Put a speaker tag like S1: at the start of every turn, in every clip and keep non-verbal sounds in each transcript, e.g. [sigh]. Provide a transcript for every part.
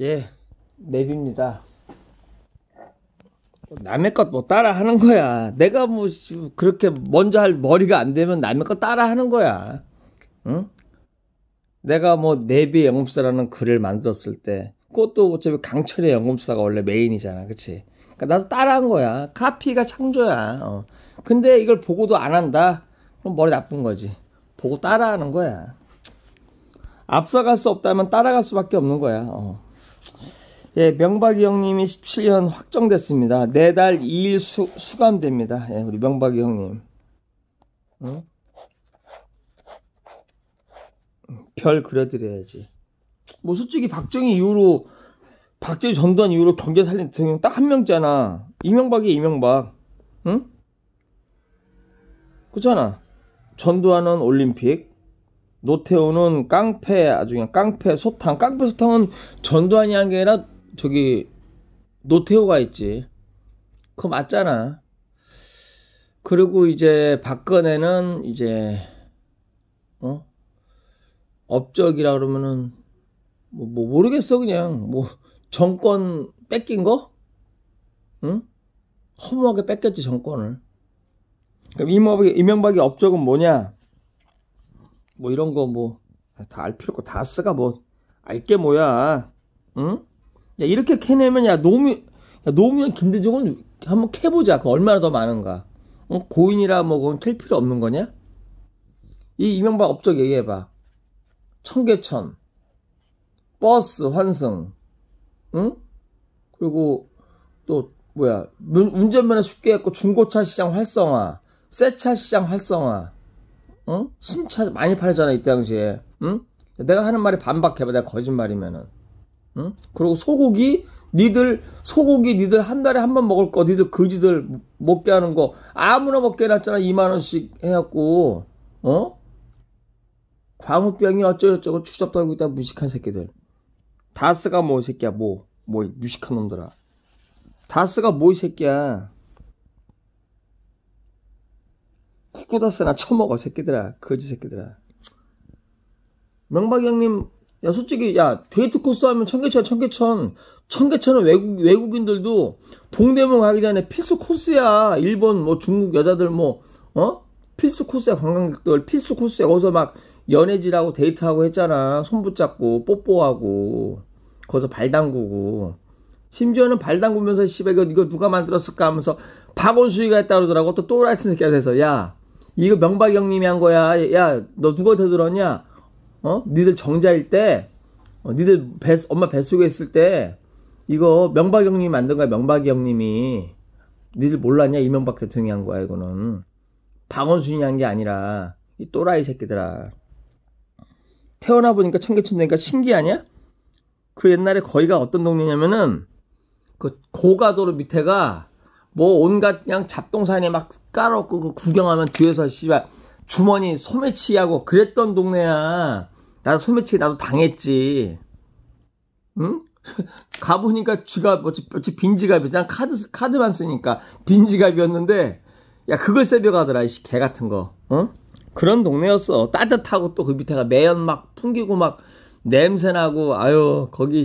S1: 예, 비입니다 남의 것 뭐 따라 하는 거야. 내가 뭐 그렇게 먼저 할 머리가 안 되면 남의 것 따라 하는 거야. 응? 내가 뭐 내비 영업사라는 글을 만들었을 때 그것도 어차피 강철의 영업사가 원래 메인이잖아. 그치? 그러니까 나도 따라 한 거야. 카피가 창조야. 어. 근데 이걸 보고도 안 한다? 그럼 머리 나쁜 거지. 보고 따라 하는 거야. 앞서갈 수 없다면 따라갈 수밖에 없는 거야. 어. 예, 명박이 형님이 17년 확정됐습니다. 4달 2일 수, 수감됩니다. 예, 우리 명박이 형님. 응? 별 그려드려야지. 뭐 솔직히 박정희 이후로 박정희 전두환 이후로 경제 살린 대통령 딱 한 명잖아. 이명박이 이명박. 응? 그잖아. 전두환은 올림픽, 노태우는 깡패 아주 그냥 깡패 소탕 깡패 소탕은 전두환이 한 게 아니라 저기 노태우가 있지 그거 맞잖아 그리고 이제 박근혜는 이제 어 업적이라 그러면은 뭐, 뭐 모르겠어 그냥 뭐 정권 뺏긴 거 응? 허무하게 뺏겼지 정권을 그럼 이명박이, 이명박이 업적은 뭐냐 뭐 이런 거 뭐 다 알 필요 없고 다쓰가뭐 알게 뭐야 응? 야 이렇게 캐내면 야 노무현 야 노무현 김대중은 한번 캐보자 그 얼마나 더 많은가 어? 고인이라 뭐 그건 캘 필요 없는 거냐 이 이명박 업적 얘기해봐 청계천 버스 환승 응? 그리고 또 뭐야 운전면허 쉽게 했고 중고차 시장 활성화 새차 시장 활성화 어? 신차 많이 팔잖아 이때 당시에. 응? 내가 하는 말에 반박해봐. 내가 거짓말이면은. 응? 그리고 소고기 니들 소고기 니들 한 달에 한 번 먹을 거 니들 거지들 먹게 하는 거 아무나 먹게 해놨잖아 2만 원씩 해갖고 어? 광우병이 어쩌고저쩌고 추잡 떨고 있다 무식한 새끼들 다스가 뭐 이 새끼야 뭐뭐 뭐, 뭐 무식한 놈들아 다스가 뭐 이 새끼야 쿠쿠다스나 처먹어 새끼들아 거지 새끼들아 명박이 형님 야 솔직히 야 데이트 코스 하면 청계천 청계천 청계천은 외국 외국인들도 동대문 가기 전에 필수 코스야 일본 뭐 중국 여자들 뭐어 필수 코스야 관광객들 필수 코스야 거기서 막연애지라고 데이트하고 했잖아 손 붙잡고 뽀뽀하고 거기서 발 담그고 심지어는 발 담그면서 씨발 이거, 이거 누가 만들었을까 하면서 박원수이가 했다 그러더라고 또 또라이 트 새끼가 돼서 야 이거 명박형님이 한 거야. 야, 너 누구한테 들었냐? 어? 니들 정자일 때, 어, 니들 배, 엄마 뱃속에 있을 때, 이거 명박형님이 만든 거야, 명박형님이. 니들 몰랐냐? 이명박 대통령이 한 거야, 이거는. 박원순이 한 게 아니라, 이 또라이 새끼들아. 태어나 보니까 청계천되니까 신기하냐? 그 옛날에 거기가 어떤 동네냐면은, 그 고가도로 밑에가 뭐 온갖 그냥 잡동사니 막 깔아놓고 그 구경하면 뒤에서 씨발 주머니 소매치기하고 그랬던 동네야. 나 소매치기 나도 당했지. 응? [laughs] 가보니까 쥐가 뭐지 어찌 빈지갑이잖아. 카드, 카드만 쓰니까. 빈지갑이었는데, 야, 그걸 새벽하더라, 이씨, 개 같은 거. 응? 어? 그런 동네였어. 따뜻하고 또 그 밑에가 매연 막 풍기고 막 냄새나고, 아유, 거기,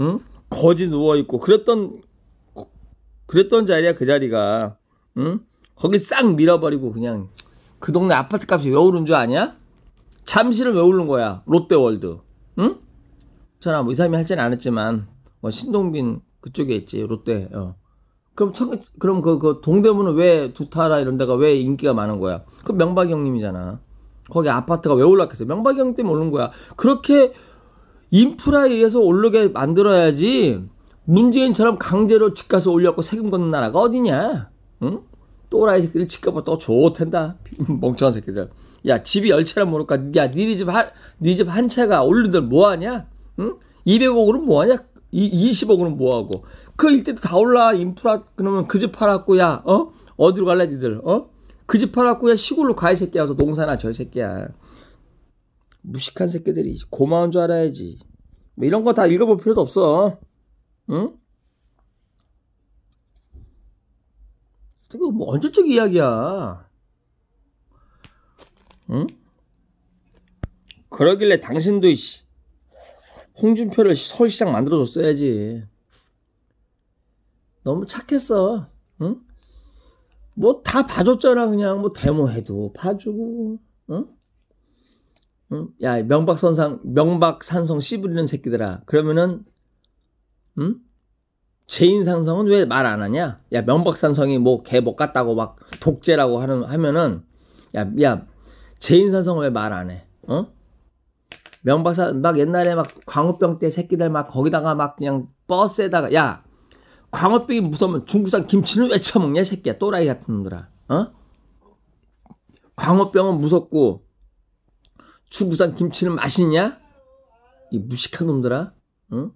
S1: 응? 거지 누워있고. 그랬던 그랬던 자리야 그 자리가 응? 거기싹 밀어버리고 그냥 그 동네 아파트 값이 왜 오른 줄 아냐? 잠실은 왜 오른 거야? 롯데월드 응? 저나 뭐 이사람이 하진 않았지만 뭐 신동빈 그쪽에 있지 롯데 어. 그럼 청, 그럼 그, 그 동대문은 왜 두타라 이런 데가 왜 인기가 많은 거야? 그 명박이 형님이잖아. 거기 아파트가 왜 올랐겠어? 명박이 형 때문에 오른 거야. 그렇게 인프라에 의해서 오르게 만들어야지 문재인처럼 강제로 집값을 올려갖고 세금 걷는 나라가 어디냐? 응? 또라이 새끼들 집값을 또 좋텐다. [laughs] 멍청한 새끼들. 야, 집이 열차나 모를까? 야, 니네 집 한, 니 집한 채가 올르들 뭐하냐? 응? 200억으로 뭐하냐? 20억으로 뭐하고. 그 일대도 다 올라, 인프라, 그러면 그 집 팔았고, 야, 어? 어디로 갈래, 니들, 어? 그 집 팔았고, 야, 시골로 가, 이 새끼야. 서 농사나, 저 새끼야. 무식한 새끼들이 고마운 줄 알아야지. 뭐 이런 거 다 읽어볼 필요도 없어. 응? 이거 뭐 언제적 이야기야? 응? 그러길래 당신도 이씨 홍준표를 서울시장 만들어줬어야지. 너무 착했어. 응? 뭐 다 봐줬잖아 그냥 뭐 데모해도 봐주고. 응? 응? 야 명박선상 명박산성 씨부리는 새끼들아. 그러면은 음? 재인상성은 왜 말 안 하냐? 야, 명박산성이 뭐 개 못 갔다고 막 독재라고 하는, 하면은, 야, 야, 재인상성은왜 말 안 해? 어? 명박산, 막 옛날에 막 광우병 때 새끼들 막 거기다가 막 그냥 버스에다가, 야, 광우병이 무서우면 중국산 김치는 왜 처먹냐, 새끼야. 또라이 같은 놈들아. 어? 광우병은 무섭고, 중국산 김치는 맛있냐? 이 무식한 놈들아. 응?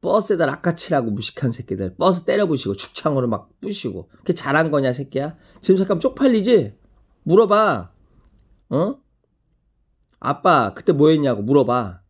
S1: 버스에다 락카치라고 무식한 새끼들 버스 때려부시고 축창으로막 부시고 그게 잘한 거냐 새끼야 지금 잠깐 쪽팔리지 물어봐 어 아빠 그때 뭐 했냐고 물어봐